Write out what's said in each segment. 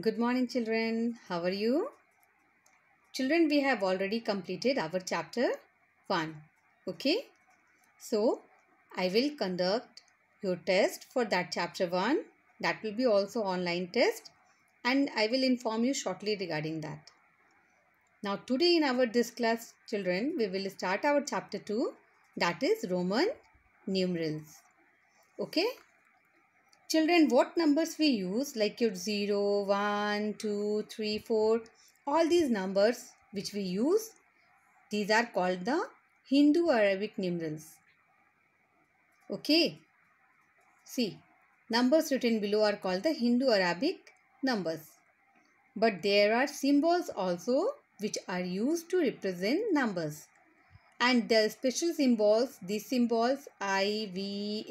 Good morning children. How are you? Children, we have already completed our chapter 1. Okay? So, I will conduct your test for that chapter 1. That will be also online test and I will inform you shortly regarding that. Now today in our this class children, we will start our chapter 2 that is Roman numerals. Okay? Children, what numbers we use like your 0, 1, 2, 3, 4, all these numbers which we use, these are called the Hindu-Arabic numerals. Okay. See, numbers written below are called the Hindu-Arabic numbers. But there are symbols also which are used to represent numbers and the special symbols these symbols i v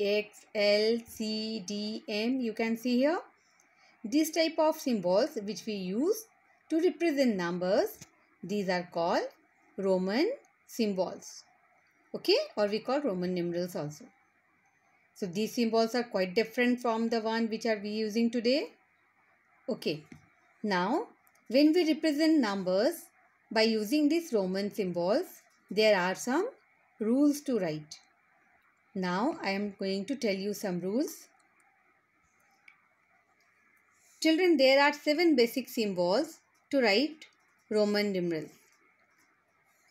x l c d m you can see here this type of symbols which we use to represent numbers these are called roman symbols okay or we call roman numerals also so these symbols are quite different from the one which are we using today okay now when we represent numbers by using these roman symbols there are some rules to write. Now I am going to tell you some rules. Children, there are seven basic symbols to write Roman numerals.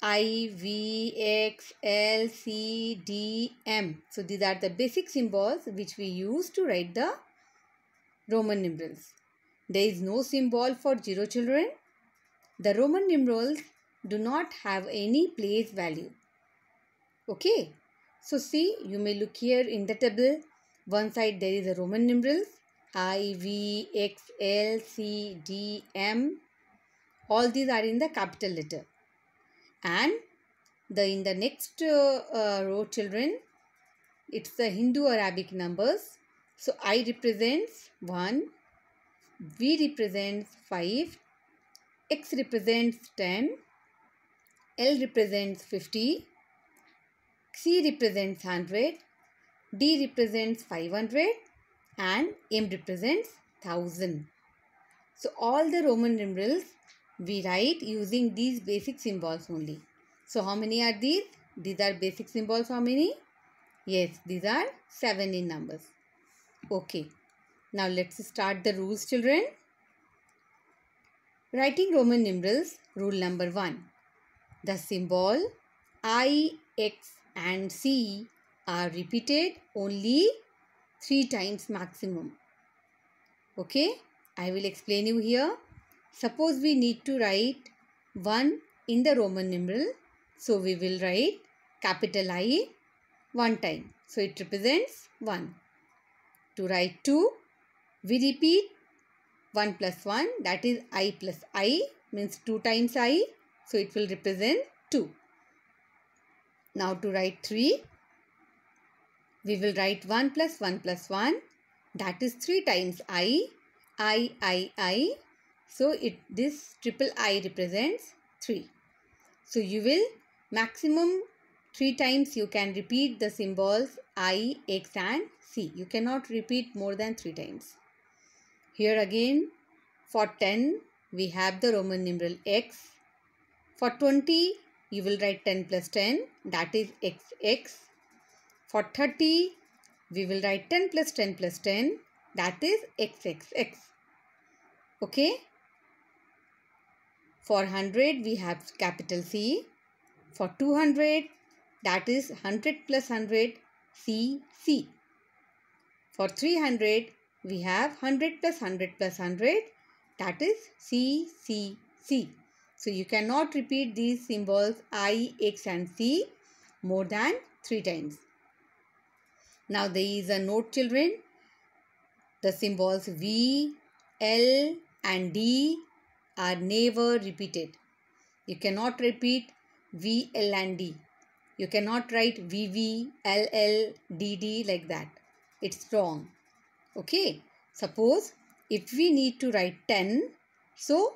I, V, X, L, C, D, M. So these are the basic symbols which we use to write the Roman numerals. There is no symbol for zero children. The Roman numerals do not have any place value. Okay. So see you may look here in the table. One side there is a Roman numerals I, V, X, L, C, D, M. All these are in the capital letter. And the in the next uh, uh, row children it's the Hindu Arabic numbers. So I represents 1, V represents 5, X represents 10 L represents 50, C represents 100, D represents 500 and M represents 1000. So all the Roman numerals we write using these basic symbols only. So how many are these? These are basic symbols how many? Yes, these are 7 in numbers. Okay, now let's start the rules children. Writing Roman numerals, rule number 1. The symbol I, X and C are repeated only three times maximum. Okay, I will explain you here. Suppose we need to write 1 in the Roman numeral. So we will write capital I one time. So it represents 1. To write 2, we repeat 1 plus 1 that is I plus I means 2 times I so it will represent 2. Now to write 3, we will write 1 plus 1 plus 1 that is 3 times i, i, i, i. So it this triple i represents 3. So you will maximum 3 times you can repeat the symbols i, x and c. You cannot repeat more than 3 times. Here again for 10 we have the Roman numeral x for 20, you will write 10 plus 10, that is xx. For 30, we will write 10 plus 10 plus 10, that is xxx. Okay? For 100, we have capital C. For 200, that is 100 plus 100, C, C. For 300, we have 100 plus 100 plus 100, that is C, C, C. So you cannot repeat these symbols I, X and C more than 3 times. Now there is a note children. The symbols V, L and D are never repeated. You cannot repeat V, L and D. You cannot write V, V, L, L, D, D like that. It's wrong. Okay. Suppose if we need to write 10, so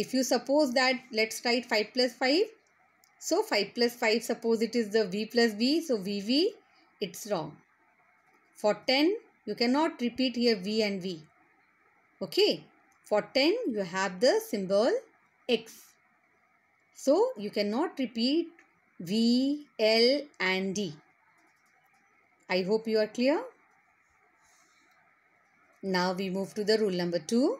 if you suppose that, let's write 5 plus 5. So 5 plus 5, suppose it is the V plus V. So VV, it's wrong. For 10, you cannot repeat here V and V. Okay. For 10, you have the symbol X. So you cannot repeat V, L and D. I hope you are clear. Now we move to the rule number 2.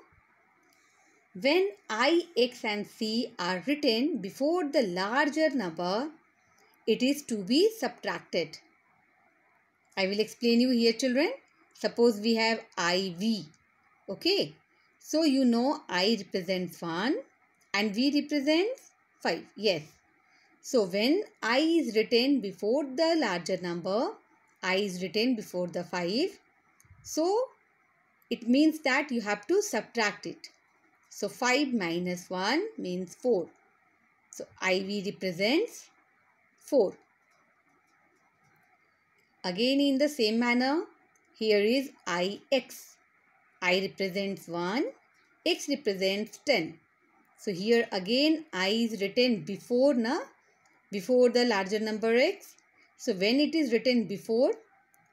When i, x and c are written before the larger number, it is to be subtracted. I will explain you here children. Suppose we have iv. Okay. So you know i represents 1 and v represents 5. Yes. So when i is written before the larger number, i is written before the 5. So it means that you have to subtract it. So 5 minus 1 means 4. So IV represents 4. Again in the same manner, here is IX. I represents 1, X represents 10. So here again I is written before na, before the larger number X. So when it is written before,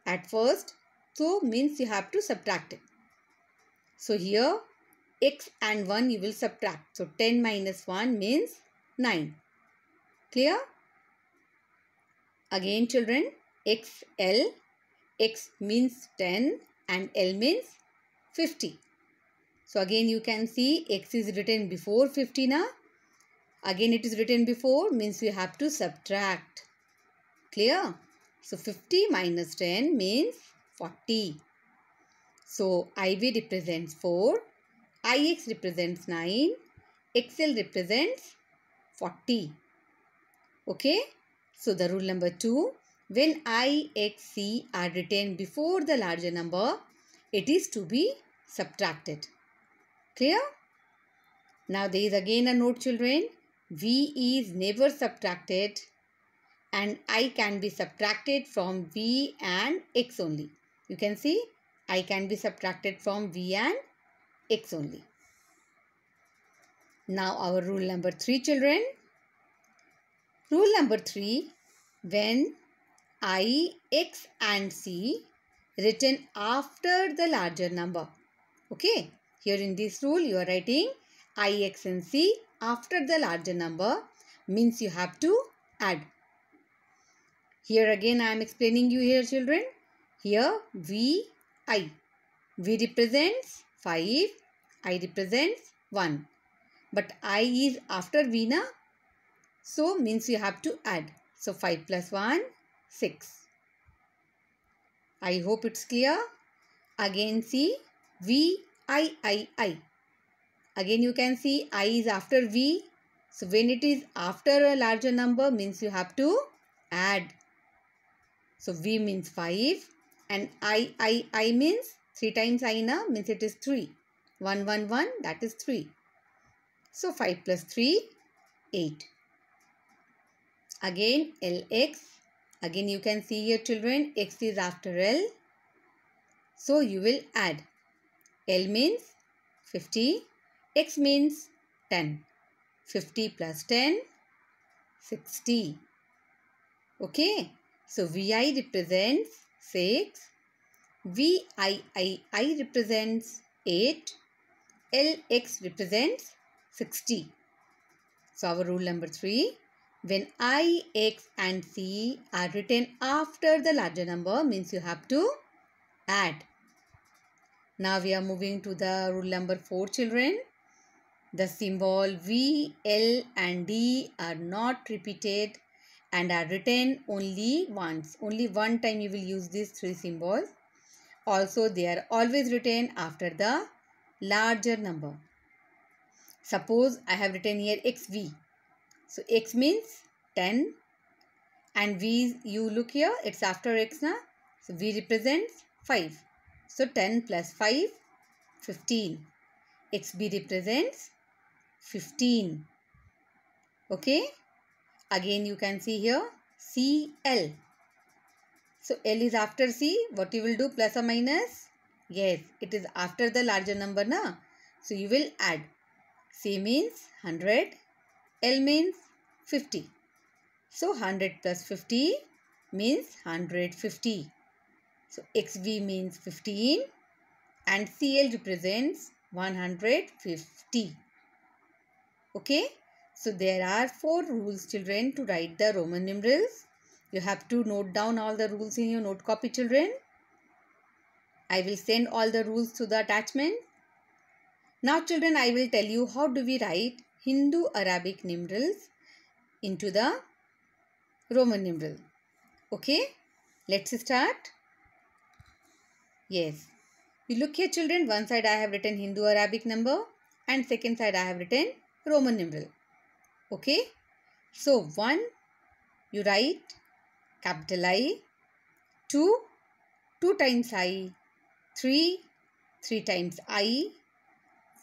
at first, so means you have to subtract it. So here x and 1 you will subtract. So 10 minus 1 means 9. Clear? Again children, x, l, x means 10 and l means 50. So again you can see x is written before 50 now. Again it is written before means we have to subtract. Clear? So 50 minus 10 means 40. So IV represents 4 IX represents 9, XL represents 40. Okay. So the rule number 2, when I, X, C are written before the larger number, it is to be subtracted. Clear? Now there is again a note children. V is never subtracted and I can be subtracted from V and X only. You can see I can be subtracted from V and x only. Now our rule number 3 children. Rule number 3 when i, x and c written after the larger number. Okay. Here in this rule you are writing i, x and c after the larger number means you have to add. Here again I am explaining you here children. Here v, i. V represents 5, I represents 1. But I is after Veena. So means you have to add. So 5 plus 1, 6. I hope it's clear. Again see V, I, I, I. Again you can see I is after V. So when it is after a larger number means you have to add. So V means 5 and I, I, I means 3 times INR means it is 3. 1, 1, 1 that is 3. So 5 plus 3, 8. Again LX. Again you can see here children X is after L. So you will add. L means 50. X means 10. 50 plus 10, 60. Okay. So VI represents 6 VIII represents 8, LX represents 60. So our rule number 3, when I, X and C are written after the larger number means you have to add. Now we are moving to the rule number 4 children. The symbol V, L and D are not repeated and are written only once. Only one time you will use these three symbols. Also, they are always written after the larger number. Suppose I have written here xv. So, x means 10 and v, you look here, it's after x na. So, v represents 5. So, 10 plus 5, 15. xb represents 15. Okay. Again, you can see here CL. So L is after C. What you will do plus or minus? Yes, it is after the larger number na. So you will add. C means 100. L means 50. So 100 plus 50 means 150. So XV means 15 and CL represents 150. Okay. So there are four rules children to write the Roman numerals. You have to note down all the rules in your note copy children. I will send all the rules to the attachment. Now children I will tell you how do we write Hindu Arabic numerals into the Roman numeral. Okay let's start. Yes. You look here children one side I have written Hindu Arabic number and second side I have written Roman numeral. Okay. So 1 you write capital I, 2, 2 times I, 3, 3 times I.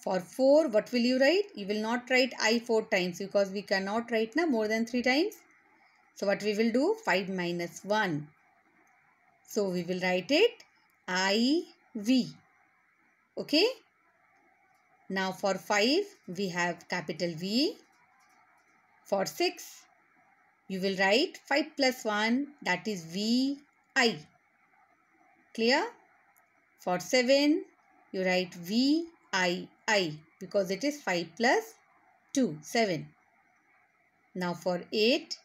For 4, what will you write? You will not write I 4 times because we cannot write na more than 3 times. So what we will do? 5 minus 1. So we will write it I V. Okay. Now for 5, we have capital V. For 6, you will write 5 plus 1 that is VI. Clear? For 7 you write VII because it is 5 plus 2, 7. Now for 8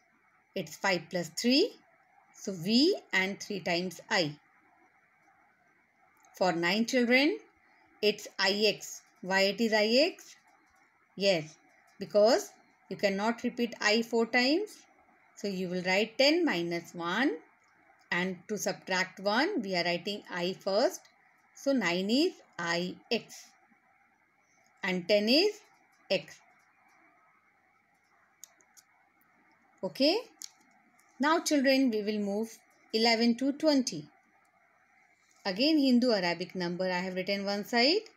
it's 5 plus 3 so V and 3 times I. For 9 children it's IX. Why it is IX? Yes because you cannot repeat I 4 times so you will write 10 minus 1 and to subtract 1 we are writing i first. So 9 is ix and 10 is x. Okay. Now children we will move 11 to 20. Again Hindu Arabic number I have written one side.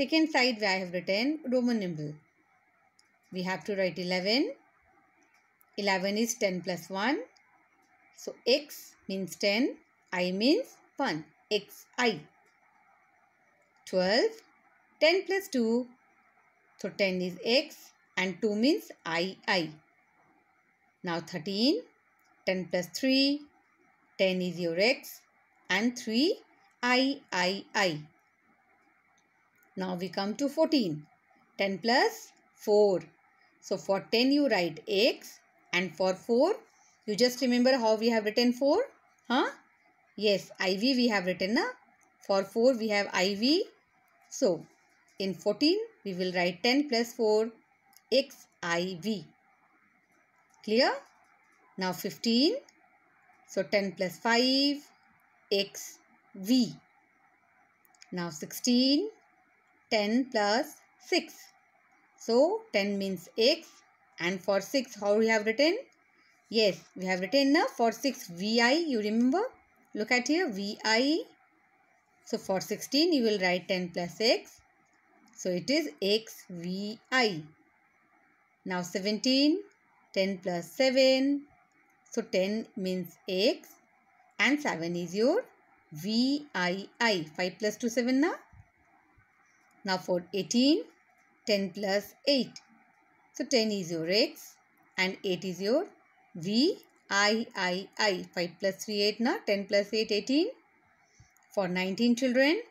Second side I have written Roman numeral. We have to write 11 11 is 10 plus 1. So x means 10, i means 1, xi. 12, 10 plus 2, so 10 is x and 2 means I I. Now 13, 10 plus 3, 10 is your x and 3 I I I. Now we come to 14, 10 plus 4. So for 10 you write x and for 4, you just remember how we have written 4? Huh? Yes, IV we have written. na. for 4, we have IV. So, in 14, we will write 10 plus 4 XIV. Clear? Now 15. So 10 plus 5 XV. Now 16. 10 plus 6. So 10 means X and for 6, how we have written? Yes, we have written uh, for 6 VI, you remember? Look at here, VI. So for 16, you will write 10 plus x. So it is XVI. Now 17, 10 plus 7. So 10 means x and 7 is your VII. 5 plus 2, 7 na? Now for 18, 10 plus 8. So 10 is your x and 8 is your v i i i. 5 plus 3 8 na 10 plus 8 18. For 19 children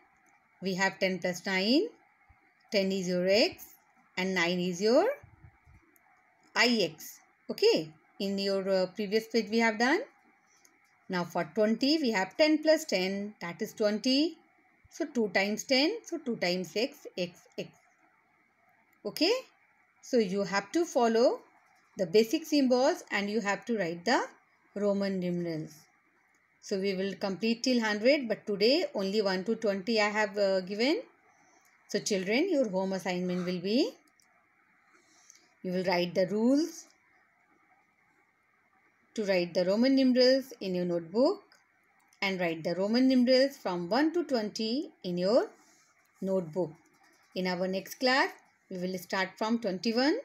we have 10 plus 9. 10 is your x and 9 is your ix. Okay. In your uh, previous page we have done. Now for 20 we have 10 plus 10 that is 20. So 2 times 10 so 2 times x x x. Okay. So you have to follow the basic symbols and you have to write the Roman numerals. So we will complete till 100 but today only 1 to 20 I have uh, given. So children your home assignment will be you will write the rules to write the Roman numerals in your notebook and write the Roman numerals from 1 to 20 in your notebook. In our next class, we will start from 21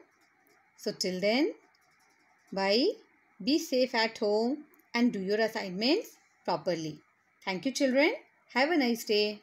so till then bye be safe at home and do your assignments properly thank you children have a nice day